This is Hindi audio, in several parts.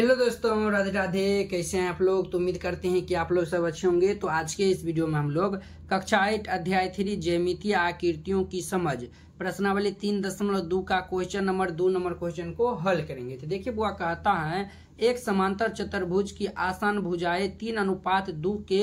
हेलो दोस्तों राधे राधे कैसे हैं आप लोग तो उम्मीद करते हैं कि आप लोग सब अच्छे होंगे तो आज के इस वीडियो में हम लोग कक्षा आठ अध्याय थ्री जैमितीय आकृतियों की समझ प्रश्नावली तीन दशमलव दो का क्वेश्चन नंबर दो नंबर क्वेश्चन को हल करेंगे तो देखिए वो कहता है एक समांतर चतुर्भुज की आसन भुजाएं तीन अनुपात दो के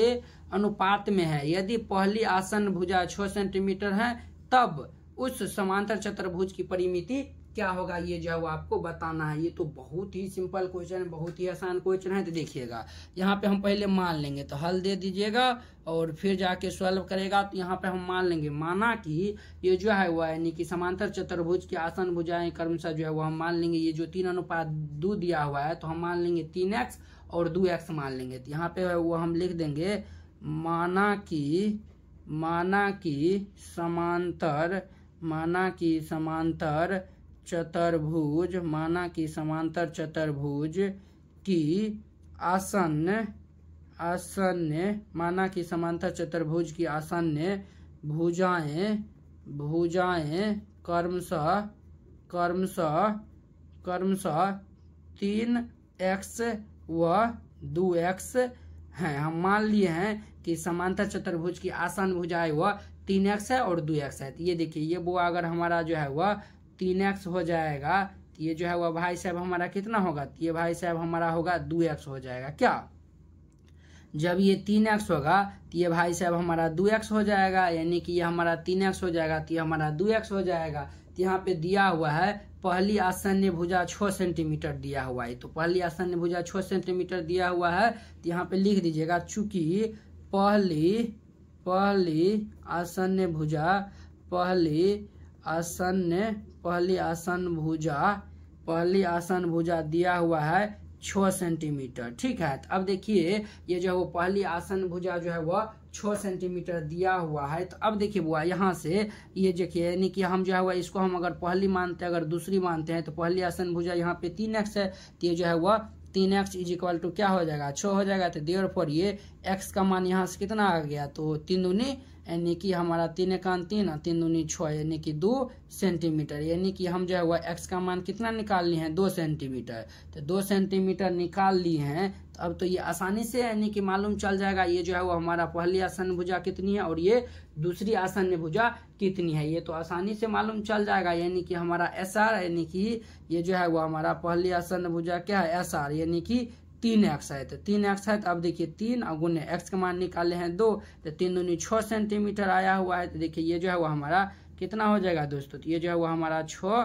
अनुपात में है यदि पहली आसन भुजा छः सेंटीमीटर है तब उस समांतर चतुर्भुज की परिमिति क्या होगा ये जो है वो आपको बताना है ये तो बहुत ही सिंपल क्वेश्चन है बहुत ही आसान क्वेश्चन है तो देखिएगा यहाँ पे हम पहले मान लेंगे तो हल दे दीजिएगा और फिर जाके सॉल्व करेगा तो यहाँ पे हम मान लेंगे माना कि ये जो है वो यानी कि समांतर चतुर्भुज की आसन भुजाएं क्रमशः जो है वो हम मान लेंगे ये जो तीन अनुपात दो दिया हुआ है तो हम मान लेंगे तीन एक्स और दो एक्स मान लेंगे तो यहाँ पे वो हम लिख देंगे माना कि माना कि समांतर माना कि समांतर चतुर्भुज माना कि समांतर चतुर्भुज की आसन्न आसन्न माना कि समांतर चतुर्भुज की आसन्न भुजाएं भुजाएं कर्मश कर्मश कर्मश तीन एक्स व दो एक्स हैं हम मान लिए हैं कि समांतर चतुर्भुज की आसन भुजाएं वह तीन एक्स है और दो एक्स है ये देखिए ये वो अगर हमारा जो है वह तीन एक्स हो जाएगा तो ये जो है वह भाई साहब हमारा कितना होगा तो ये भाई साहब हमारा होगा दो एक्स हो जाएगा क्या जब ये तीन एक्स होगा तो ये भाई साहब हमारा दो एक्स हो जाएगा यानी कि ये हमारा तीन एक्स हो जाएगा तो ये हमारा दो एक्स हो जाएगा तो यहाँ पे दिया हुआ है पहली आसन्य भुजा छः सेंटीमीटर दिया हुआ है तो पहली आसन्य भुजा छः सेंटीमीटर दिया हुआ है तो यहाँ पे लिख दीजिएगा चूंकि पहली पहली आसन्य भुजा पहली आसन्य पहली आसन भुजा पहली आसन भुजा दिया हुआ है छ सेंटीमीटर ठीक है तो अब देखिए ये जो है वो पहली आसन भुजा जो है वह छ सेंटीमीटर दिया हुआ है तो अब देखिए बुआ यहाँ से ये देखिए यानी कि हम जो है वह इसको हम अगर पहली मानते हैं अगर दूसरी मानते हैं तो पहली आसन भुजा यहाँ पे तीन एक्स है तो ये जो है वह तीन एक्स इज इक्वल टू क्या हो जाएगा छ हो जाएगा तो देर फॉर ये एक्स का मान यहाँ से कितना आ गया तो तीन दूनी यानी कि हमारा तीन एकान तीन तीन दूनी छः यानी कि दो सेंटीमीटर यानी कि हम जो है वह एक्स का मान कितना निकाल लिए हैं दो सेंटीमीटर तो दो सेंटीमीटर निकाल लिए हैं तो अब तो ये आसानी से यानी कि मालूम चल जाएगा ये जो है वो हमारा पहली आसन भुजा कितनी है और ये दूसरी आसन भुजा कितनी है ये तो आसानी से मालूम चल जाएगा यानी कि हमारा एस आर यानी कि ये जो है वो हमारा पहली आसन भुजा क्या है एस आर यानी कि तीन एक्स है तो तीन एक्स है तो अब देखिए तीन और गुने एक्स का मान निकाले हैं दो तो तीन दूनी छः सेंटीमीटर आया हुआ है तो देखिए ये जो है वो हमारा कितना हो जाएगा दोस्तों तो ये जो है वो हमारा छः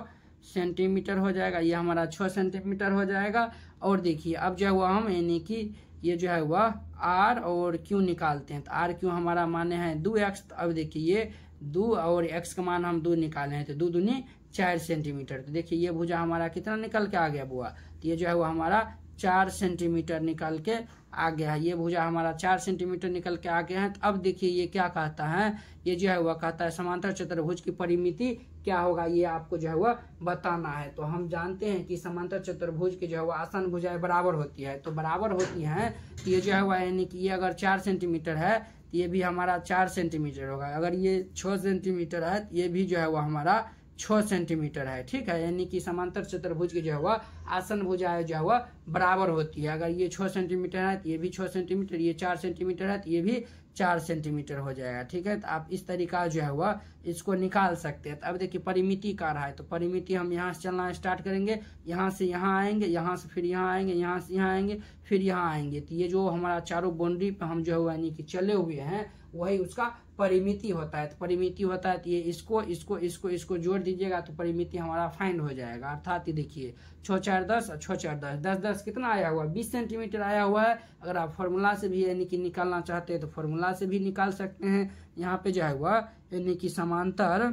सेंटीमीटर हो जाएगा ये हमारा छः सेंटीमीटर हो जाएगा और देखिए अब जो है वह हम यानी कि ये जो है वह आर और क्यू निकालते हैं तो आर क्यू हमारा माने हैं दो एक्स तो अब देखिए ये दो और एक्स का मान हम दो निकाले हैं तो दो दूनी चार सेंटीमीटर तो देखिए ये भुजा हमारा कितना निकल के आ गया बुआ तो ये जो है वो हमारा चार सेंटीमीटर निकल के आ गया है ये भुजा हमारा चार सेंटीमीटर निकल के आ गया है तो अब देखिए ये क्या कहता है ये जो है वह कहता है समांतर चतुर्भुज की परिमिति क्या होगा ये आपको जो है वह बताना है तो हम जानते हैं कि समांतर चतुर्भुज की जो है वह आसन भुजाएं बराबर होती है तो बराबर होती है तो ये जो है वह यानी कि ये अगर चार सेंटीमीटर है तो ये भी हमारा चार सेंटीमीटर होगा अगर ये छः सेंटीमीटर है तो ये भी जो है वह हमारा छः सेंटीमीटर है ठीक है यानी कि समांतर चतुर्भुज की जो है वह आसन भुजा वह बराबर होती है अगर ये छः सेंटीमीटर है तो ये भी छः सेंटीमीटर ये चार सेंटीमीटर है तो ये भी चार सेंटीमीटर हो जाएगा ठीक है तो आप इस तरीका जो है वह इसको निकाल सकते हैं तो अब देखिए परिमिति का रहा है तो परिमिति हम यहाँ से चलना स्टार्ट करेंगे यहाँ से यहाँ आएंगे यहाँ से फिर यहाँ आएंगे यहाँ से यहाँ आएंगे फिर यहाँ आएंगे तो ये जो हमारा चारों बाउंड्री पर हम जो है यानी कि चले हुए हैं वही उसका परिमिति होता है तो परिमिति होता है तो ये इसको इसको इसको इसको जोड़ दीजिएगा तो परिमिति हमारा फाइंड हो जाएगा अर्थात ये देखिए छो चार दस और छः चार दस दस दस कितना आया हुआ बीस सेंटीमीटर आया हुआ है अगर आप फार्मूला से भी यानी कि निकालना चाहते हैं तो फार्मूला से भी निकाल सकते हैं यहाँ पे जो है वह यानी कि समांतर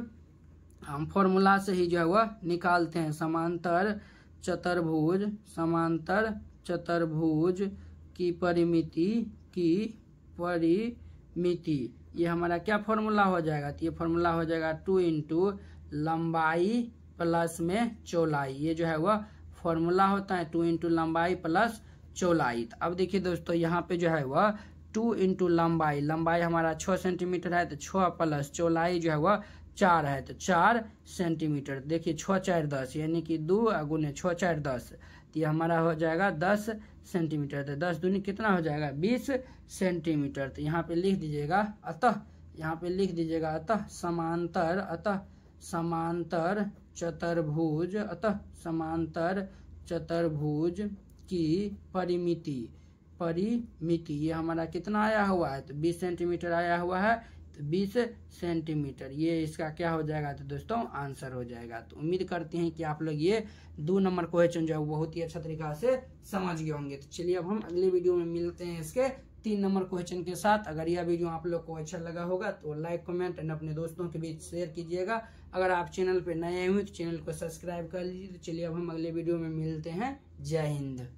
हम फॉर्मूला से ही जो है वह निकालते हैं समांतर चतुर्भुज समांतर चतुर्भुज की परिमिति की परिमिति ये हमारा क्या फॉर्मूला हो जाएगा तो ये फॉर्मूला हो जाएगा टू इंटू लंबाई प्लस में चौलाई ये जो है वह फॉर्मूला होता है टू इंटू लंबाई प्लस चौलाई तो अब देखिए दोस्तों यहाँ पे जो है वह टू इंटू लंबाई लंबाई हमारा छः सेंटीमीटर है तो छः प्लस चौलाई जो है वह चार है तो चार सेंटीमीटर देखिए छः चार दस यानी कि दो गुने छः चार दस तो ये हमारा हो जाएगा दस सेंटीमीटर तो दस दूनी कितना हो जाएगा बीस सेंटीमीटर तो यहाँ पे लिख दीजिएगा अतः यहाँ पे लिख दीजिएगा अतः समांतर अतः समांतर चतुर्भुज अतः समांतर चतुर्भुज की परिमिति परिमिति ये हमारा कितना आया हुआ है तो 20 सेंटीमीटर आया हुआ है तो 20 सेंटीमीटर ये इसका क्या हो जाएगा तो दोस्तों आंसर हो जाएगा तो उम्मीद करते हैं कि आप लोग ये दो नंबर क्वेश्चन जो है बहुत ही अच्छा तरीका से समझ गए होंगे तो चलिए अब हम अगले वीडियो में मिलते हैं इसके तीन नंबर क्वेश्चन के साथ अगर यह वीडियो आप लोग को अच्छा लगा होगा तो लाइक कमेंट एंड अपने दोस्तों के बीच शेयर कीजिएगा अगर आप चैनल पर नए हुए तो चैनल को सब्सक्राइब कर लीजिए तो चलिए अब हम अगले वीडियो में मिलते हैं जय हिंद